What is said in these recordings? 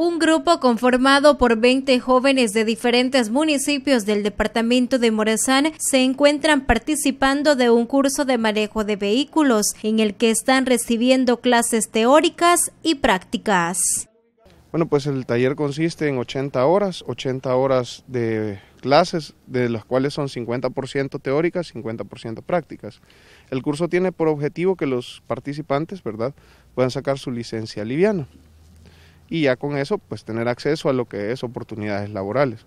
Un grupo conformado por 20 jóvenes de diferentes municipios del departamento de Morazán se encuentran participando de un curso de manejo de vehículos en el que están recibiendo clases teóricas y prácticas. Bueno, pues el taller consiste en 80 horas, 80 horas de clases, de las cuales son 50% teóricas, 50% prácticas. El curso tiene por objetivo que los participantes, ¿verdad?, puedan sacar su licencia liviana y ya con eso pues tener acceso a lo que es oportunidades laborales.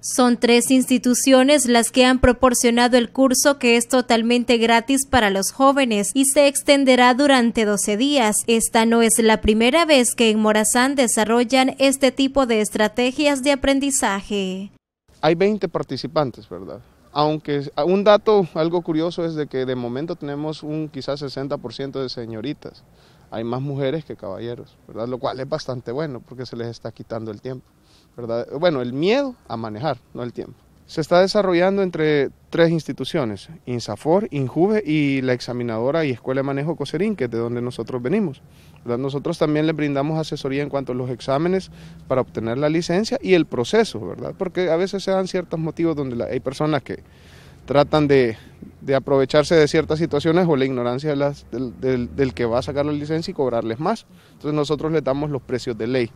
Son tres instituciones las que han proporcionado el curso que es totalmente gratis para los jóvenes y se extenderá durante 12 días. Esta no es la primera vez que en Morazán desarrollan este tipo de estrategias de aprendizaje. Hay 20 participantes, ¿verdad? Aunque ah, un dato algo curioso es de que de momento tenemos un quizás 60% de señoritas hay más mujeres que caballeros, ¿verdad? Lo cual es bastante bueno porque se les está quitando el tiempo, ¿verdad? Bueno, el miedo a manejar, no el tiempo. Se está desarrollando entre tres instituciones, INSAFOR, INJUVE y la examinadora y Escuela de Manejo Coserín, que es de donde nosotros venimos. Nosotros también les brindamos asesoría en cuanto a los exámenes para obtener la licencia y el proceso, ¿verdad? Porque a veces se dan ciertos motivos donde hay personas que tratan de, de aprovecharse de ciertas situaciones o la ignorancia del, que va a sacar la licencia y cobrarles más. Entonces nosotros le damos los precios de ley.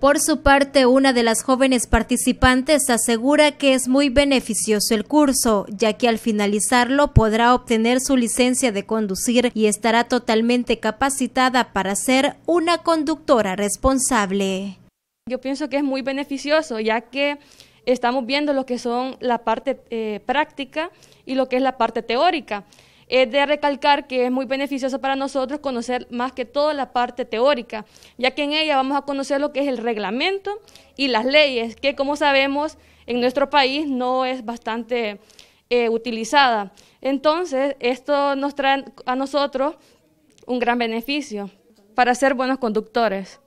Por su parte, una de las jóvenes participantes asegura que es muy beneficioso el curso, ya que al finalizarlo podrá obtener su licencia de conducir y estará totalmente capacitada para ser una conductora responsable. Yo pienso que es muy beneficioso, ya que estamos viendo lo que son la parte eh, práctica y lo que es la parte teórica. Es de recalcar que es muy beneficioso para nosotros conocer más que todo la parte teórica, ya que en ella vamos a conocer lo que es el reglamento y las leyes, que como sabemos en nuestro país no es bastante eh, utilizada. Entonces, esto nos trae a nosotros un gran beneficio para ser buenos conductores.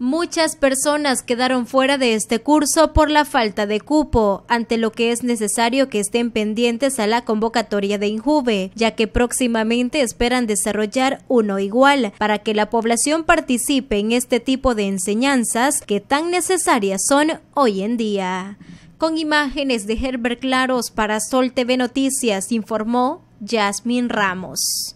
Muchas personas quedaron fuera de este curso por la falta de cupo, ante lo que es necesario que estén pendientes a la convocatoria de Injuve, ya que próximamente esperan desarrollar uno igual para que la población participe en este tipo de enseñanzas que tan necesarias son hoy en día. Con imágenes de Herbert Claros para Sol TV Noticias informó Jasmine Ramos.